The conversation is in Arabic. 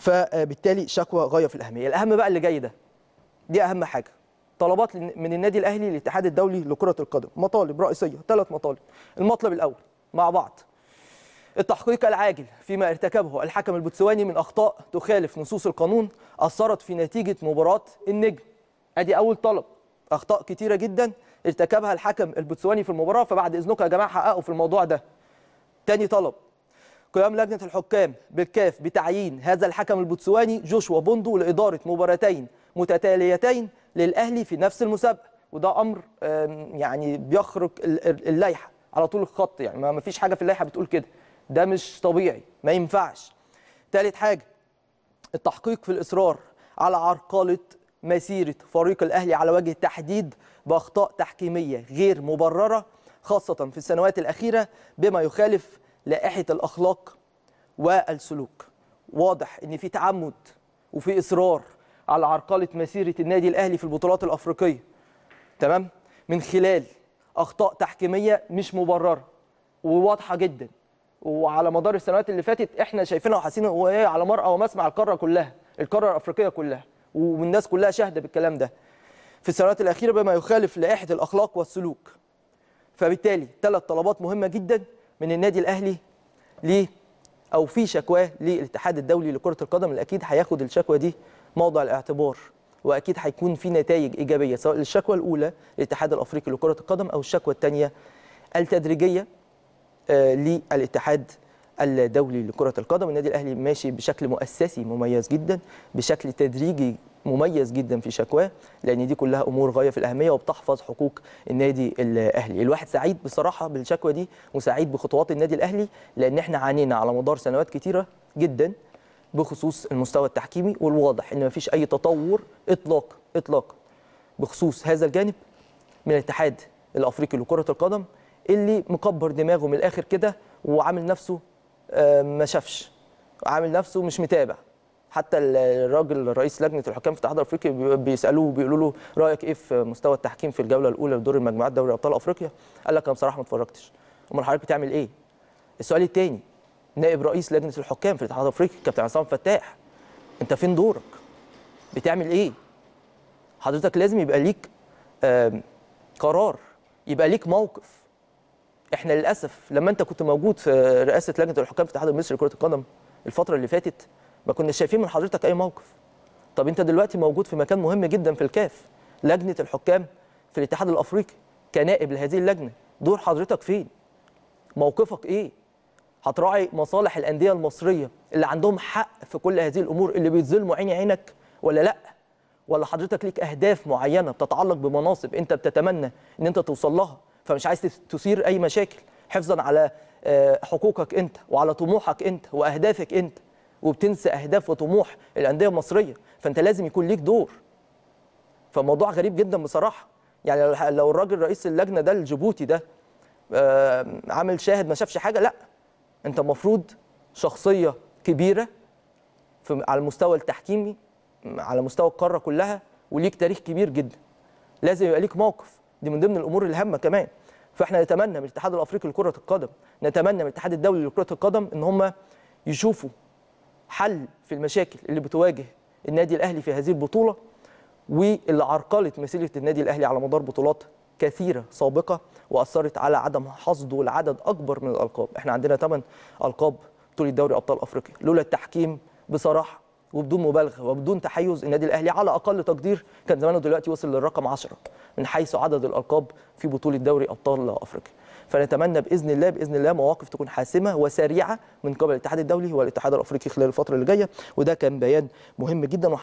فبالتالي شكوى غايه في الاهميه الاهم بقى اللي جاي ده دي اهم حاجه طلبات من النادي الاهلي للاتحاد الدولي لكره القدم مطالب رئيسيه ثلاث مطالب المطلب الاول مع بعض التحقيق العاجل فيما ارتكبه الحكم البوتسواني من اخطاء تخالف نصوص القانون اثرت في نتيجه مباراه النجم ادي اول طلب اخطاء كتيره جدا ارتكبها الحكم البوتسواني في المباراه فبعد اذنكم يا جماعه حققوا في الموضوع ده تاني طلب قيام لجنة الحكام بالكاف بتعيين هذا الحكم البوتسواني جوشوا بوندو لإدارة مباراتين متتاليتين للأهلي في نفس المسابقة وده أمر يعني بيخرق اللائحة على طول الخط يعني ما فيش حاجة في اللائحة بتقول كده ده مش طبيعي ما ينفعش ثالث حاجة التحقيق في الإصرار على عرقلة مسيرة فريق الأهلي على وجه التحديد بأخطاء تحكيمية غير مبررة خاصة في السنوات الأخيرة بما يخالف لائحه الاخلاق والسلوك واضح ان في تعمد وفي اصرار على عرقله مسيره النادي الاهلي في البطولات الافريقيه تمام من خلال اخطاء تحكيميه مش مبرره وواضحه جدا وعلى مدار السنوات اللي فاتت احنا شايفينها وحاسينها إيه وهي على مرأى ومسمع القاره كلها القاره الافريقيه كلها والناس كلها شاهده بالكلام ده في السنوات الاخيره بما يخالف لائحه الاخلاق والسلوك فبالتالي ثلاث طلبات مهمه جدا من النادي الاهلي ليه او في شكواه للاتحاد الدولي لكره القدم اللي اكيد هياخد الشكوى دي موضع الاعتبار واكيد هيكون في نتائج ايجابيه سواء الشكوى الاولى للاتحاد الافريقي لكره القدم او الشكوى الثانيه التدريجيه آه، للاتحاد الدولي لكره القدم النادي الاهلي ماشي بشكل مؤسسي مميز جدا بشكل تدريجي مميز جدا في شكواه لان دي كلها امور غايه في الاهميه وبتحفظ حقوق النادي الاهلي الواحد سعيد بصراحه بالشكوى دي وسعيد بخطوات النادي الاهلي لان احنا عانينا على مدار سنوات كتيره جدا بخصوص المستوى التحكيمي والواضح ان مفيش اي تطور اطلاق اطلاق بخصوص هذا الجانب من الاتحاد الافريقي لكره القدم اللي مكبر دماغه من الاخر كده وعامل نفسه آه، ما شافش عامل نفسه مش متابع حتى الراجل رئيس لجنه الحكام في الاتحاد الافريقي بيسالوه بيقولوا له رايك ايه في مستوى التحكيم في الجوله الاولى لدور المجموعات دوري ابطال افريقيا قال لك انا بصراحه ما اتفرجتش امال حضرتك بتعمل ايه السؤال الثاني نائب رئيس لجنه الحكام في الاتحاد الافريقي كابتن عصام فتاح انت فين دورك بتعمل ايه حضرتك لازم يبقى ليك قرار يبقى ليك موقف احنا للاسف لما انت كنت موجود في رئاسه لجنه الحكام في الاتحاد المصري لكره القدم الفتره اللي فاتت ما كناش شايفين من حضرتك اي موقف طب انت دلوقتي موجود في مكان مهم جدا في الكاف لجنه الحكام في الاتحاد الافريقي كنائب لهذه اللجنه دور حضرتك فين موقفك ايه هتراعي مصالح الانديه المصريه اللي عندهم حق في كل هذه الامور اللي بيتظلموا عيني عينك ولا لا ولا حضرتك ليك اهداف معينه بتتعلق بمناصب انت بتتمنى ان انت توصل لها فمش عايز تثير اي مشاكل حفظا على آه، حقوقك انت وعلى طموحك انت واهدافك انت وبتنسى اهداف وطموح الانديه المصريه فانت لازم يكون ليك دور فموضوع غريب جدا بصراحه يعني لو الراجل رئيس اللجنه ده الجيبوتي ده آه، عامل شاهد ما شافش حاجه لا انت المفروض شخصيه كبيره في على المستوى التحكيمي على مستوى القاره كلها وليك تاريخ كبير جدا لازم يبقى ليك موقف دي من ضمن الامور الهامه كمان فاحنا نتمنى من الاتحاد الافريقي لكره القدم نتمنى من الاتحاد الدولي لكره القدم ان هم يشوفوا حل في المشاكل اللي بتواجه النادي الاهلي في هذه البطوله واللي عرقلت مسيره النادي الاهلي على مدار بطولات كثيره سابقه واثرت على عدم حصده لعدد اكبر من الالقاب، احنا عندنا 8 القاب بطوله دوري ابطال افريقيا، لولا التحكيم بصراحه وبدون مبالغه وبدون تحيز النادي الاهلي على اقل تقدير كان زمانه دلوقتي وصل للرقم 10 من حيث عدد الالقاب في بطوله دوري ابطال افريقيا فنتمنى باذن الله باذن الله مواقف تكون حاسمه وسريعه من قبل الاتحاد الدولي والاتحاد الافريقي خلال الفتره اللي جايه وده كان بيان مهم جدا